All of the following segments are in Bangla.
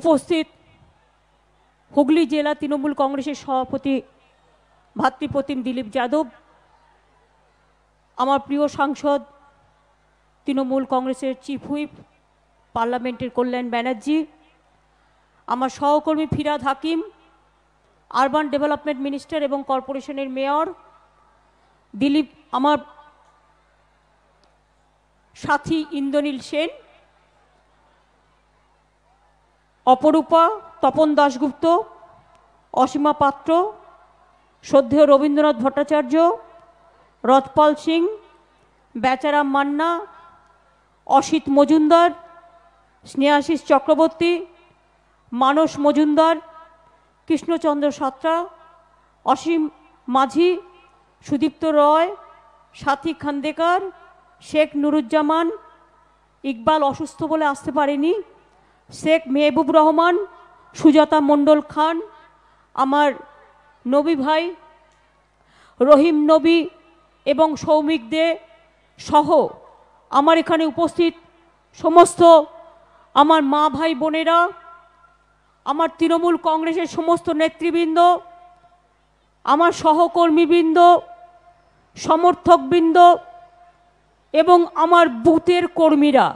উপস্থিত হুগলি জেলা তৃণমূল কংগ্রেসের সভাপতি ভাতৃপ্রতিম দিলীপ যাদব আমার প্রিয় সাংসদ তৃণমূল কংগ্রেসের চিফ হুইপ পার্লামেন্টের কল্যাণ ব্যানার্জি আমার সহকর্মী Firhad Hakim urban development minister এবং কর্পোরেশনের মেয়র দিলীপ আমার সাথী ইন্দ্রনীল সেন অপরূপা তপন দাশগুপ্ত অসীমা পাত্র শ্রদ্ধেয় রবীন্দ্রনাথ ভট্টাচার্য রথপাল সিং বেচারাম মান্না অসিত মজুমদার স্নেহাশিস চক্রবর্তী মানস মজুমদার কৃষ্ণচন্দ্র সাত্রা অসীম মাঝি সুদীপ্ত রয় সাথী খান্দেকার শেখ নুরুজ্জামান ইকবাল অসুস্থ বলে আসতে পারেনি শেখ মেহবুব রহমান সুজাতা মণ্ডল খান আমার নবী ভাই রহিম নবী এবং সৌমিক দে সহ আমার এখানে উপস্থিত সমস্ত আমার মা ভাই বোনেরা আমার তৃণমূল কংগ্রেসের সমস্ত নেতৃবৃন্দ আমার সহকর্মীবৃন্দ সমর্থকবৃন্দ এবং আমার বুথের কর্মীরা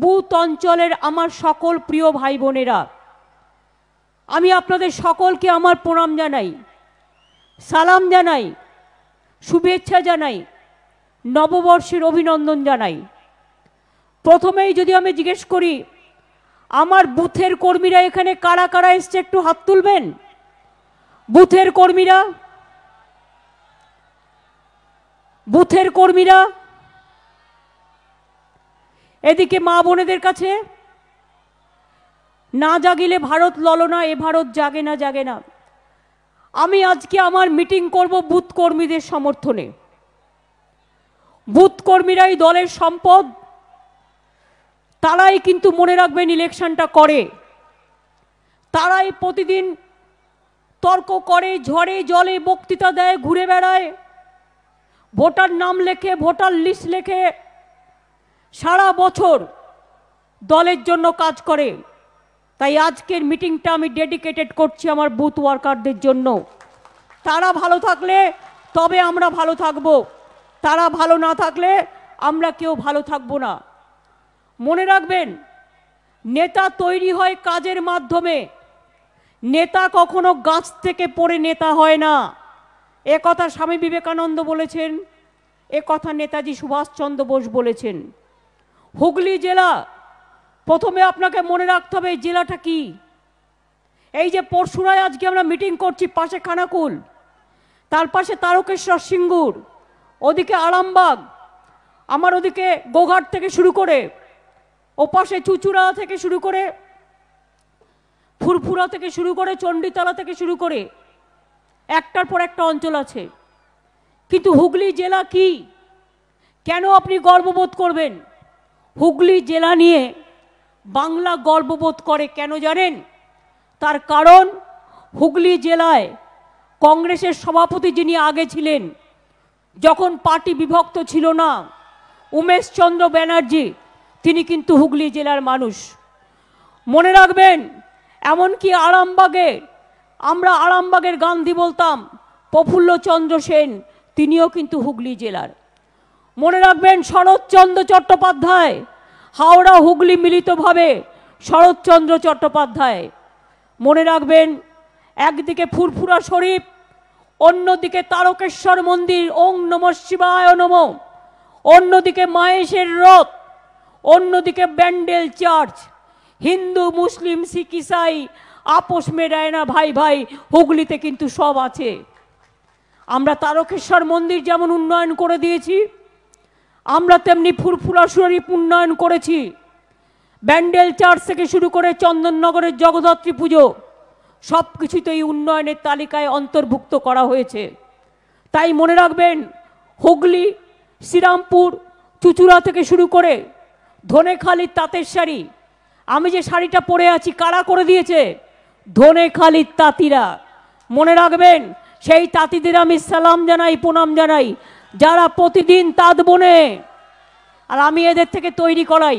বুথ অঞ্চলের আমার সকল প্রিয় ভাই বোনেরা আমি আপনাদের সকলকে আমার প্রণাম জানাই সালাম জানাই শুভেচ্ছা জানাই নববর্ষের অভিনন্দন জানাই প্রথমেই যদি আমি জিজ্ঞেস করি আমার বুথের কর্মীরা এখানে কারা কারা এসছে একটু হাত তুলবেন বুথের কর্মীরা বুথের কর্মীরা এদিকে মা বোনেদের কাছে না জাগিলে ভারত ললনা এ ভারত জাগে না জাগে না আমি আজকে আমার মিটিং করব বুথ কর্মীদের সমর্থনে বুথ কর্মীরাই দলের সম্পদ তারাই কিন্তু মনে রাখবেন ইলেকশনটা করে তারাই প্রতিদিন তর্ক করে ঝড়ে জলে বক্তৃতা দেয় ঘুরে বেড়ায় ভোটার নাম লেখে ভোটার লিস্ট লেখে সারা বছর দলের জন্য কাজ করে তাই আজকের মিটিংটা আমি ডেডিকেটেড করছি আমার বুথ ওয়ার্কারদের জন্য তারা ভালো থাকলে তবে আমরা ভালো থাকব তারা ভালো না থাকলে আমরা কেউ ভালো থাকব না মনে রাখবেন নেতা তৈরি হয় কাজের মাধ্যমে নেতা কখনো গাছ থেকে পড়ে নেতা হয় না এ কথা স্বামী বিবেকানন্দ বলেছেন এ কথা নেতাজি সুভাষচন্দ্র বোস বলেছেন হুগলি জেলা প্রথমে আপনাকে মনে রাখতে হবে এই জেলাটা কি এই যে পরশুরায় আজকে আমরা মিটিং করছি পাশে খানাকুল তার পাশে তারকেশ্বর সিঙ্গুর ওদিকে আরামবাগ আমার ওদিকে গোঘাট থেকে শুরু করে ওপাশে চুচুড়া থেকে শুরু করে ফুরফুরা থেকে শুরু করে চণ্ডীতলা থেকে শুরু করে একটার পর একটা অঞ্চল আছে কিন্তু হুগলি জেলা কি কেন আপনি গর্ববোধ করবেন হুগলি জেলা নিয়ে বাংলা গর্ববোধ করে কেন জানেন তার কারণ হুগলি জেলায় কংগ্রেসের সভাপতি যিনি আগে ছিলেন যখন পার্টি বিভক্ত ছিল না উমেশচন্দ্র ব্যানার্জি তিনি কিন্তু হুগলি জেলার মানুষ মনে রাখবেন এমনকি আরামবাগে আমরা আরামবাগের গান্ধী বলতাম প্রফুল্লচন্দ্র সেন তিনিও কিন্তু হুগলি জেলার মনে রাখবেন শরৎচন্দ্র চট্টোপাধ্যায় হাওড়া হুগলি মিলিতভাবে শরৎচন্দ্র চট্টোপাধ্যায় মনে রাখবেন একদিকে ফুরফুরা শরীফ অন্যদিকে তারকেশ্বর মন্দির ওং নম শিবায় নম অন্যদিকে মায়েশের রথ অন্যদিকে ব্যান্ডেল চার্চ হিন্দু মুসলিম শিখ ইসাই আপোষ মেডায় না ভাই ভাই হুগলিতে কিন্তু সব আছে আমরা তারকেশ্বর মন্দির যেমন উন্নয়ন করে দিয়েছি আমরা তেমনি ফুরফুরা সুরারিপ উন্নয়ন করেছি ব্যান্ডেল চার্চ থেকে শুরু করে চন্দননগরের জগদ্ধাত্রী পুজো সব কিছুতেই উন্নয়নের তালিকায় অন্তর্ভুক্ত করা হয়েছে তাই মনে রাখবেন হুগলি শ্রীরামপুর চুচুড়া থেকে শুরু করে ধনেখালি তাঁতের শাড়ি আমি যে শাড়িটা পরে আছি কারা করে দিয়েছে ধনেখালির তাঁতিরা মনে রাখবেন সেই তাঁতিদের আমি সালাম জানাই প্রণাম জানাই যারা প্রতিদিন তাঁত বনে আর আমি এদের থেকে তৈরি করাই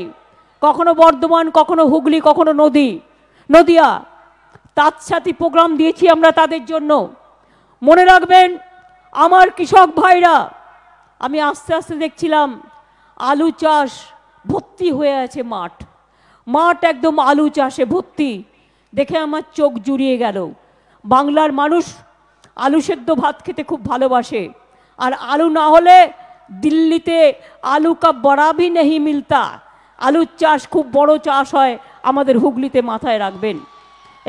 কখনো বর্ধমান কখনো হুগলি কখনো নদী নদিয়া সাথী প্রোগ্রাম দিয়েছি আমরা তাদের জন্য মনে রাখবেন আমার কৃষক ভাইরা আমি আস্তে আস্তে দেখছিলাম আলু চাষ ভর্তি হয়ে আছে মাঠ মাঠ একদম আলু চাষে ভর্তি দেখে আমার চোখ জুড়িয়ে গেল বাংলার মানুষ আলু সেদ্ধ ভাত খেতে খুব ভালোবাসে আর আলু না হলে দিল্লিতে আলু কা বরাবি নেই মিলতা আলুর চাষ খুব বড় চাষ হয় আমাদের হুগলিতে মাথায় রাখবেন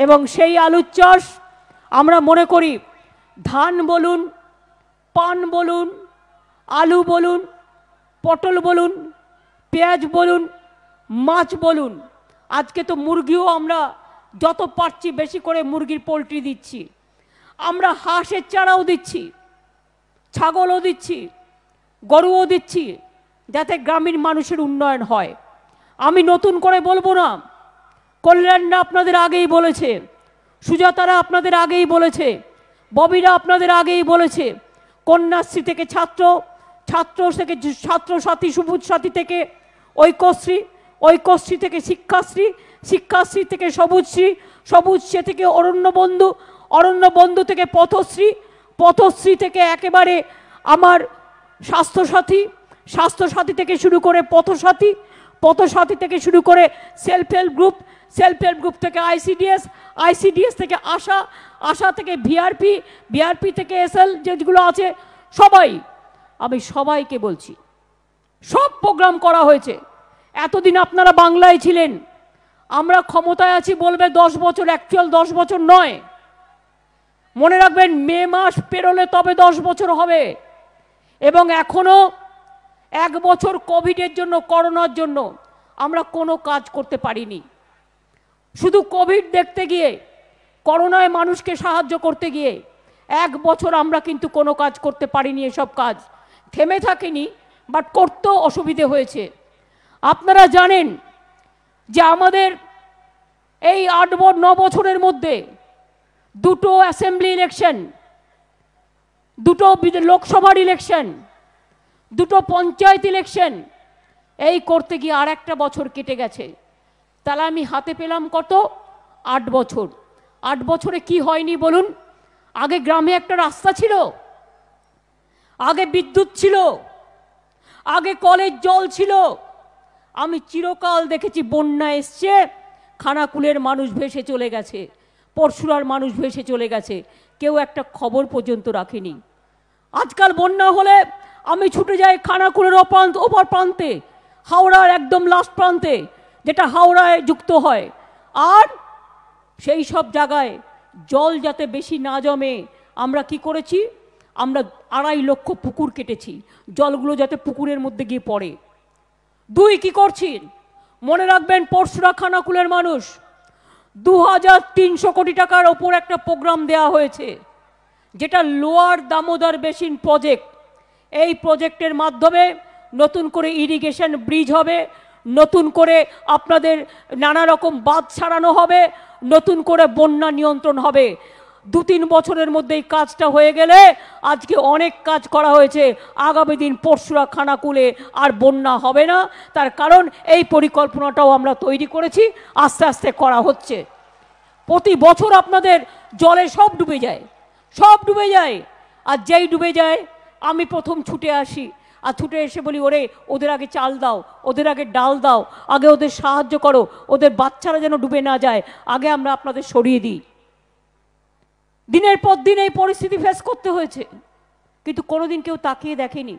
এবং সেই আলুর চাষ আমরা মনে করি ধান বলুন পান বলুন আলু বলুন পটল বলুন পেঁয়াজ বলুন মাছ বলুন আজকে তো মুরগিও আমরা যত পারছি বেশি করে মুরগির পোলট্রি দিচ্ছি আমরা হাঁসের চারাও দিচ্ছি ছাগলও দিচ্ছি গরুও দিচ্ছি যাতে গ্রামীণ মানুষের উন্নয়ন হয় আমি নতুন করে বলবো না কল্যাণরা আপনাদের আগেই বলেছে সুজাতারা আপনাদের আগেই বলেছে ববিরা আপনাদের আগেই বলেছে কন্যাশ্রী থেকে ছাত্র ছাত্র থেকে ছাত্র সাথী সবুজ সাথী থেকে ঐক্যশ্রী ঐক্যশ্রী থেকে শিক্ষাশ্রী শিক্ষাশ্রী থেকে সবুজশ্রী সবুজশ্রী থেকে অরণ্য বন্ধু অরণ্য বন্ধু থেকে পথশ্রী পথশ্রী থেকে একেবারে আমার স্বাস্থ্যসাথী স্বাস্থ্যসাথী থেকে শুরু করে পথসাথী পথসাথী থেকে শুরু করে self help group self help group থেকে আইসিডিএস আইসিডিএস থেকে আশা আশা থেকে ভিআরপি ভিআরপি থেকে এসএল যেগুলো আছে সবাই আমি সবাইকে বলছি সব প্রোগ্রাম করা হয়েছে এতদিন আপনারা বাংলায় ছিলেন আমরা ক্ষমতায় আছি বলবে দশ বছর অ্যাকচুয়াল দশ বছর নয় মনে রাখবেন মে মাস পেরোলে তবে দশ বছর হবে এবং এখনও এক বছর কোভিডের জন্য করোনার জন্য আমরা কোনো কাজ করতে পারিনি শুধু কোভিড দেখতে গিয়ে করোনায় মানুষকে সাহায্য করতে গিয়ে এক বছর আমরা কিন্তু কোনো কাজ করতে পারিনি এসব কাজ থেমে থাকিনি বাট করতেও অসুবিধে হয়েছে আপনারা জানেন যে আমাদের এই আট ন বছরের মধ্যে দুটো অ্যাসেম্বলি ইলেকশন দুটো লোকসভার ইলেকশন দুটো পঞ্চায়েত ইলেকশন এই করতে গিয়ে আর একটা বছর কেটে গেছে তাহলে আমি হাতে পেলাম কত আট বছর আট বছরে কি হয়নি বলুন আগে গ্রামে একটা রাস্তা ছিল আগে বিদ্যুৎ ছিল আগে কলের জল ছিল আমি চিরকাল দেখেছি বন্যা এসছে খানাকুলের মানুষ ভেসে চলে গেছে পরশুরার মানুষ ভেসে চলে গেছে কেউ একটা খবর পর্যন্ত রাখেনি আজকাল বন্যা হলে আমি ছুটে যাই খানাকুলের অপ্রান্ত ওপর প্রান্তে হাওড়ার একদম লাস্ট প্রান্তে যেটা হাওড়ায় যুক্ত হয় আর সেই সব জায়গায় জল যাতে বেশি না জমে আমরা কি করেছি আমরা আড়াই লক্ষ পুকুর কেটেছি জলগুলো যাতে পুকুরের মধ্যে গিয়ে পড়ে দুই কি করছি মনে রাখবেন পরশুরা খানাকুলের মানুষ দু হাজার তিনশো কোটি টাকার ওপর একটা প্রোগ্রাম দেয়া হয়েছে যেটা লোয়ার দামোদর বেসিন প্রজেক্ট এই প্রজেক্টের মাধ্যমে নতুন করে ইরিগেশন ব্রিজ হবে নতুন করে আপনাদের নানা রকম বাঁধ ছাড়ানো হবে নতুন করে বন্যা নিয়ন্ত্রণ হবে দু তিন বছরের মধ্যে এই কাজটা হয়ে গেলে আজকে অনেক কাজ করা হয়েছে আগামী দিন পরশুরা কুলে আর বন্যা হবে না তার কারণ এই পরিকল্পনাটাও আমরা তৈরি করেছি আস্তে আস্তে করা হচ্ছে প্রতি বছর আপনাদের জলে সব ডুবে যায় সব ডুবে যায় আর যেই ডুবে যায় আমি প্রথম ছুটে আসি আর ছুটে এসে বলি ওরে ওদের আগে চাল দাও ওদের আগে ডাল দাও আগে ওদের সাহায্য করো ওদের বাচ্চারা যেন ডুবে না যায় আগে আমরা আপনাদের সরিয়ে দিই দিনের পর দিন এই পরিস্থিতি ফেস করতে হয়েছে কিন্তু কোনোদিন কেউ তাকিয়ে দেখেনি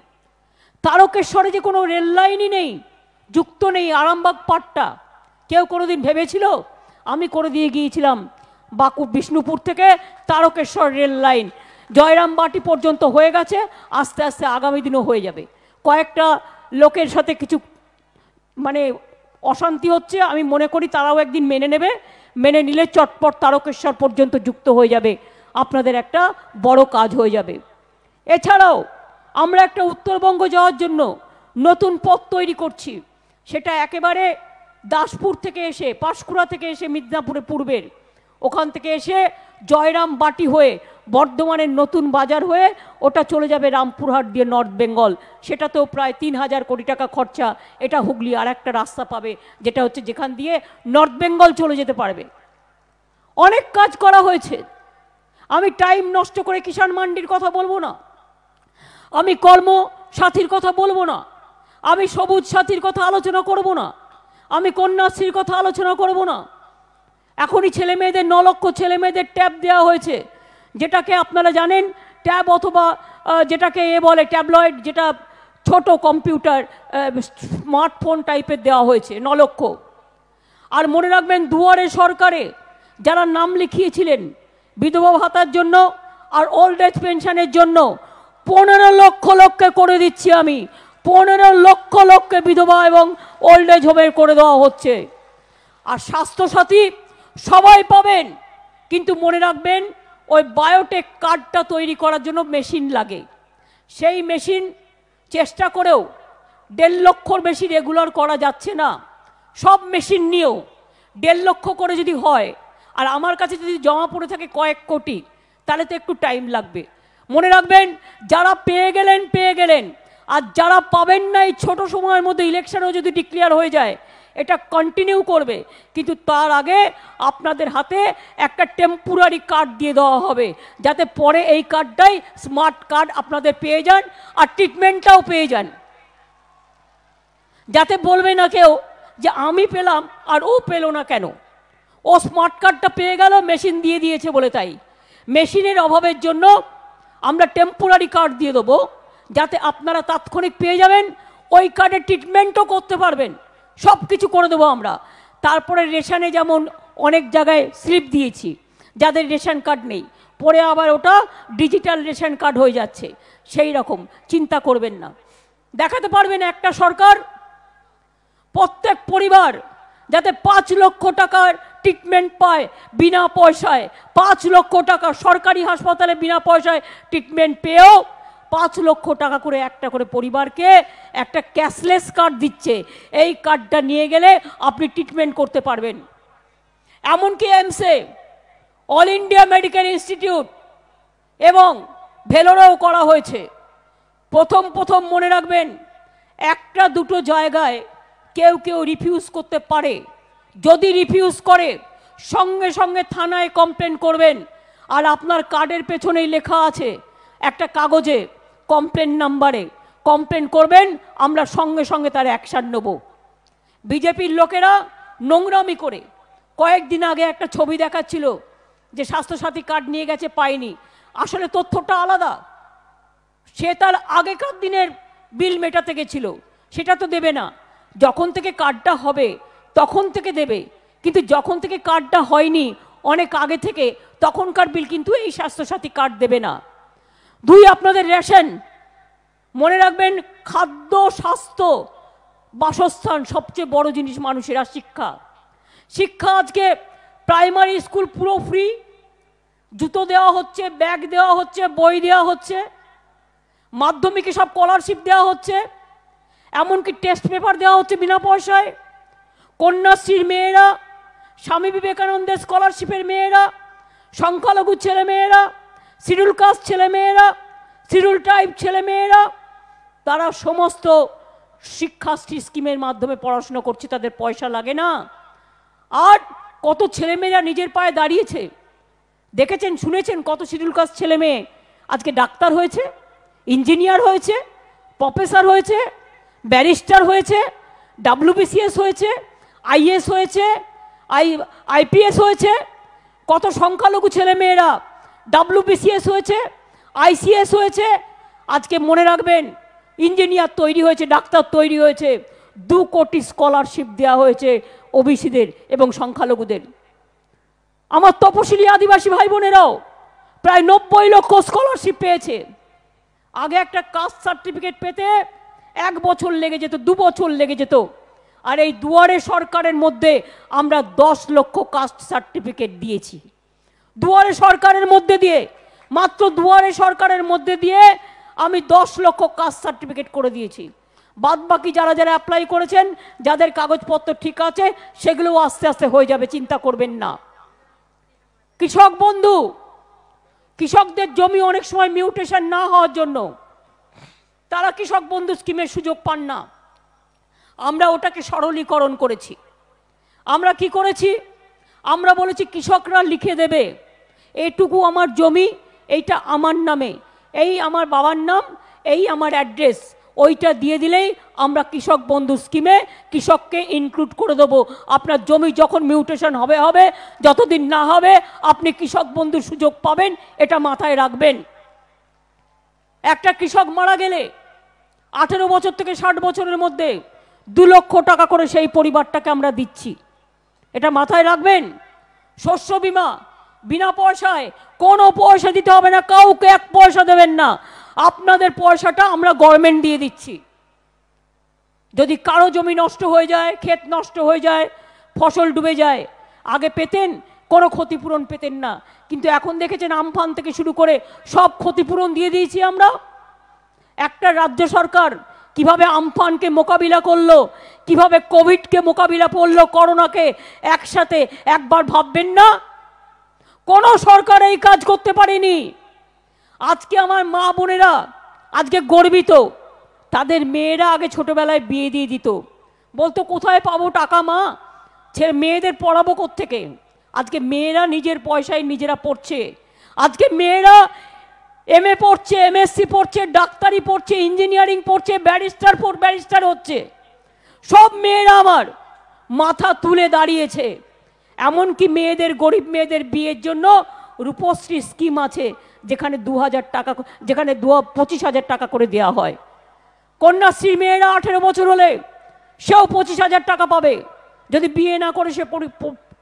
তারকেশ্বরে যে কোনো রেল লাইনই নেই যুক্ত নেই আরামবাগ পাটটা কেউ কোনোদিন ভেবেছিল আমি করে দিয়ে গিয়েছিলাম বাকু বিষ্ণুপুর থেকে তারকেশ্বর রেল লাইন জয়রামবাটি পর্যন্ত হয়ে গেছে আস্তে আস্তে আগামী দিনও হয়ে যাবে কয়েকটা লোকের সাথে কিছু মানে অশান্তি হচ্ছে আমি মনে করি তারাও একদিন মেনে নেবে মেনে নিলে চটপট তারকেশ্বর পর্যন্ত যুক্ত হয়ে যাবে আপনাদের একটা বড় কাজ হয়ে যাবে এছাড়াও আমরা একটা উত্তরবঙ্গ যাওয়ার জন্য নতুন পথ তৈরি করছি সেটা একেবারে দাসপুর থেকে এসে পাঁশকুড়া থেকে এসে মিদনাপুরে পূর্বের ওখান থেকে এসে জয়রাম বাটি হয়ে বর্ধমানের নতুন বাজার হয়ে ওটা চলে যাবে রামপুরহাট দিয়ে নর্থ বেঙ্গল সেটাতেও প্রায় তিন হাজার কোটি টাকা খরচা এটা হুগলি আর একটা রাস্তা পাবে যেটা হচ্ছে যেখান দিয়ে নর্থ বেঙ্গল চলে যেতে পারবে অনেক কাজ করা হয়েছে আমি টাইম নষ্ট করে কিষাণ মান্ডির কথা বলবো না আমি কর্ম সাথীর কথা বলবো না আমি সবুজ সাথীর কথা আলোচনা করব না আমি কন্যাশ্রীর কথা আলোচনা করব না এখনই ছেলে মেয়েদের ন লক্ষ ছেলে মেয়েদের ট্যাব দেওয়া হয়েছে যেটাকে আপনারা জানেন ট্যাব অথবা যেটাকে এ বলে ট্যাবলয়েড যেটা ছোট কম্পিউটার স্মার্টফোন টাইপের দেওয়া হয়েছে ন লক্ষ আর মনে রাখবেন দুয়ারে সরকারে যারা নাম লিখিয়েছিলেন বিধবা ভাতার জন্য আর ওল্ড এজ পেনশনের জন্য পনেরো লক্ষ লক্ষে করে দিচ্ছি আমি পনেরো লক্ষ লোককে বিধবা এবং ওল্ড এজ হোমের করে দেওয়া হচ্ছে আর স্বাস্থ্যসাথী সবাই পাবেন কিন্তু মনে রাখবেন ওই বায়োটেক কার্ডটা তৈরি করার জন্য মেশিন লাগে সেই মেশিন চেষ্টা করেও দেড় লক্ষর বেশি রেগুলার করা যাচ্ছে না সব মেশিন নিয়েও দেড় লক্ষ করে যদি হয় আর আমার কাছে যদি জমা পড়ে থাকে কয়েক কোটি তাহলে তো একটু টাইম লাগবে মনে রাখবেন যারা পেয়ে গেলেন পেয়ে গেলেন আর যারা পাবেন না এই ছোটো সময়ের মধ্যে ইলেকশনও যদি ডিক্লেয়ার হয়ে যায় এটা কন্টিনিউ করবে কিন্তু তার আগে আপনাদের হাতে একটা টেম্পোরারি কার্ড দিয়ে দেওয়া হবে যাতে পরে এই কার্ডটাই স্মার্ট কার্ড আপনাদের পেয়ে যান আর ট্রিটমেন্টটাও পেয়ে যান যাতে বলবে না কেউ যে আমি পেলাম আর ও পেল না কেন ও স্মার্ট কার্ডটা পেয়ে গেল মেশিন দিয়ে দিয়েছে বলে তাই মেশিনের অভাবের জন্য আমরা টেম্পোরারি কার্ড দিয়ে দেবো যাতে আপনারা তাৎক্ষণিক পেয়ে যাবেন ওই কার্ডে ট্রিটমেন্টও করতে পারবেন সব কিছু করে দেবো আমরা তারপরে রেশানে যেমন অনেক জায়গায় স্লিপ দিয়েছি যাদের রেশন কার্ড নেই পরে আবার ওটা ডিজিটাল রেশন কার্ড হয়ে যাচ্ছে সেই রকম চিন্তা করবেন না দেখাতে পারবেন একটা সরকার প্রত্যেক পরিবার যাতে পাঁচ লক্ষ টাকার ট্রিটমেন্ট পায় বিনা পয়সায় পাঁচ লক্ষ টাকা সরকারি হাসপাতালে বিনা পয়সায় ট্রিটমেন্ট পেয়েও পাঁচ লক্ষ টাকা করে একটা করে পরিবারকে একটা ক্যাশলেস কার্ড দিচ্ছে এই কার্ডটা নিয়ে গেলে আপনি ট্রিটমেন্ট করতে পারবেন এমনকি এমসে অল ইন্ডিয়া মেডিকেল ইনস্টিটিউট এবং ভেলোরাও করা হয়েছে প্রথম প্রথম মনে রাখবেন একটা দুটো জায়গায় কেউ কেউ রিফিউজ করতে পারে যদি রিফিউজ করে সঙ্গে সঙ্গে থানায় কমপ্লেন করবেন আর আপনার কার্ডের পেছনেই লেখা আছে একটা কাগজে কমপ্লেন নাম্বারে কমপ্লেন করবেন আমরা সঙ্গে সঙ্গে তার অ্যাকশান নেব বিজেপির লোকেরা নোংরামি করে কয়েকদিন আগে একটা ছবি দেখাচ্ছিল যে স্বাস্থ্যসাথী কার্ড নিয়ে গেছে পায়নি আসলে তথ্যটা আলাদা সে তার আগেকার দিনের বিল মেটাতে গেছিল সেটা তো দেবে না যখন থেকে কার্ডটা হবে তখন থেকে দেবে কিন্তু যখন থেকে কার্ডটা হয়নি অনেক আগে থেকে তখনকার বিল কিন্তু এই স্বাস্থ্যসাথী কার্ড দেবে না দুই আপনাদের রেশন মনে রাখবেন খাদ্য স্বাস্থ্য বাসস্থান সবচেয়ে বড় জিনিস মানুষের আর শিক্ষা শিক্ষা আজকে প্রাইমারি স্কুল পুরো ফ্রি জুতো দেওয়া হচ্ছে ব্যাগ দেওয়া হচ্ছে বই দেওয়া হচ্ছে মাধ্যমিকে সব স্কলারশিপ দেওয়া হচ্ছে এমনকি টেস্ট পেপার দেওয়া হচ্ছে বিনা পয়সায় কন্যাশ্রীর মেয়েরা স্বামী বিবেকানন্দের স্কলারশিপের মেয়েরা সংখ্যালঘু ছেলে মেয়েরা সিডুল কাস্ট ছেলেমেয়েরা সিডুল টাইপ ছেলেমেয়েরা তারা সমস্ত শিক্ষাশ্রী স্কিমের মাধ্যমে পড়াশুনো করছে তাদের পয়সা লাগে না আর কত ছেলেমেয়েরা নিজের পায়ে দাঁড়িয়েছে দেখেছেন শুনেছেন কত শিডিউল কাস্ট ছেলে মেয়ে আজকে ডাক্তার হয়েছে ইঞ্জিনিয়ার হয়েছে প্রফেসর হয়েছে ব্যারিস্টার হয়েছে ডাব্লিউবিসিএস হয়েছে আইএস হয়েছে আই আইপিএস হয়েছে কত সংখ্যালঘু ছেলেমেয়েরা ডাব্লুবিসিএস হয়েছে আইসিএস হয়েছে আজকে মনে রাখবেন ইঞ্জিনিয়ার তৈরি হয়েছে ডাক্তার তৈরি হয়েছে দু কোটি স্কলারশিপ দেওয়া হয়েছে ওবিসিদের এবং সংখ্যালঘুদের আমার তপশিলি আদিবাসী ভাই বোনেরাও প্রায় নব্বই লক্ষ স্কলারশিপ পেয়েছে আগে একটা কাস্ট সার্টিফিকেট পেতে এক বছর লেগে যেত দু বছর লেগে যেত আর এই দুয়ারে সরকারের মধ্যে আমরা দশ লক্ষ কাস্ট সার্টিফিকেট দিয়েছি দুয়ারে সরকারের মধ্যে দিয়ে মাত্র দুয়ারে সরকারের মধ্যে দিয়ে আমি দশ লক্ষ কাস্ট সার্টিফিকেট করে দিয়েছি বাদ বাকি যারা যারা অ্যাপ্লাই করেছেন যাদের কাগজপত্র ঠিক আছে সেগুলোও আস্তে আস্তে হয়ে যাবে চিন্তা করবেন না কৃষক বন্ধু কৃষকদের জমি অনেক সময় মিউটেশন না হওয়ার জন্য তারা কৃষক বন্ধু স্কিমের সুযোগ পান না আমরা ওটাকে সরলীকরণ করেছি আমরা কি করেছি আমরা বলেছি কৃষকরা লিখে দেবে এটুকু আমার জমি এইটা আমার নামে এই আমার বাবার নাম এই আমার অ্যাড্রেস ওইটা দিয়ে দিলেই আমরা কৃষক বন্ধু স্কিমে কৃষককে ইনক্লুড করে দেবো আপনার জমি যখন মিউটেশন হবে হবে যতদিন না হবে আপনি কৃষক বন্ধুর সুযোগ পাবেন এটা মাথায় রাখবেন একটা কৃষক মারা গেলে আঠেরো বছর থেকে ষাট বছরের মধ্যে দু লক্ষ টাকা করে সেই পরিবারটাকে আমরা দিচ্ছি এটা মাথায় রাখবেন শস্য বিমা বিনা পয়সায় কোনো পয়সা দিতে হবে না কাউকে এক পয়সা দেবেন না আপনাদের পয়সাটা আমরা গভর্নমেন্ট দিয়ে দিচ্ছি যদি কারো জমি নষ্ট হয়ে যায় ক্ষেত নষ্ট হয়ে যায় ফসল ডুবে যায় আগে পেতেন কোনো ক্ষতিপূরণ পেতেন না কিন্তু এখন দেখেছেন আমফান থেকে শুরু করে সব ক্ষতিপূরণ দিয়ে দিয়েছি আমরা একটা রাজ্য সরকার কিভাবে আমফানকে মোকাবিলা করলো কিভাবে কোভিডকে মোকাবিলা করলো করোনাকে একসাথে একবার ভাববেন না কোনো সরকার এই কাজ করতে পারেনি আজকে আমার মা বোনেরা আজকে গর্বিত তাদের মেয়েরা আগে ছোটবেলায় বিয়ে দিয়ে দিত বলতো কোথায় পাবো টাকা মা ছেলে মেয়েদের পড়াবো থেকে আজকে মেয়েরা নিজের পয়সায় নিজেরা পড়ছে আজকে মেয়েরা এম এ পড়ছে এমএসসি পড়ছে ডাক্তারি পড়ছে ইঞ্জিনিয়ারিং পড়ছে ব্যারিস্টার পর ব্যারিস্টার হচ্ছে সব মেয়েরা আমার মাথা তুলে দাঁড়িয়েছে এমনকি মেয়েদের গরিব মেয়েদের বিয়ের জন্য রূপশ্রী স্কিম আছে যেখানে দু টাকা যেখানে দু পঁচিশ হাজার টাকা করে দেওয়া হয় কন্যাশ্রী মেয়েরা আঠেরো বছর হলে সেও পঁচিশ হাজার টাকা পাবে যদি বিয়ে না করে সে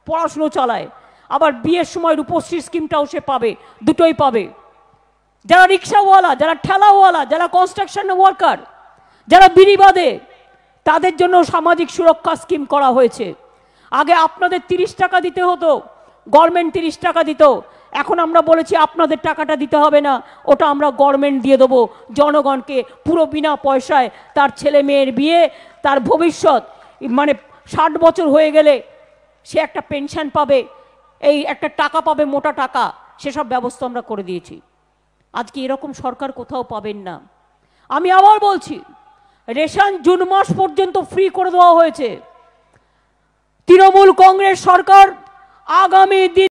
পড়াশুনো চালায় আবার বিয়ের সময় রূপশ্রী স্কিমটাও সে পাবে দুটোই পাবে যারা রিক্সাওয়ালা যারা ঠেলাওয়ালা যারা কনস্ট্রাকশন ওয়ার্কার যারা বিড়ি তাদের জন্য সামাজিক সুরক্ষা স্কিম করা হয়েছে আগে আপনাদের তিরিশ টাকা দিতে হতো গভর্নমেন্ট তিরিশ টাকা দিত এখন আমরা বলেছি আপনাদের টাকাটা দিতে হবে না ওটা আমরা গভর্নমেন্ট দিয়ে দেবো জনগণকে পুরো বিনা পয়সায় তার ছেলে মেয়ের বিয়ে তার ভবিষ্যৎ মানে ষাট বছর হয়ে গেলে সে একটা পেনশন পাবে এই একটা টাকা পাবে মোটা টাকা সেসব ব্যবস্থা আমরা করে দিয়েছি আজকে এরকম সরকার কোথাও পাবেন না আমি আবার বলছি রেশন জুন মাস পর্যন্ত ফ্রি করে দেওয়া হয়েছে তৃণমূল কংগ্রেস সরকার আগামী দিন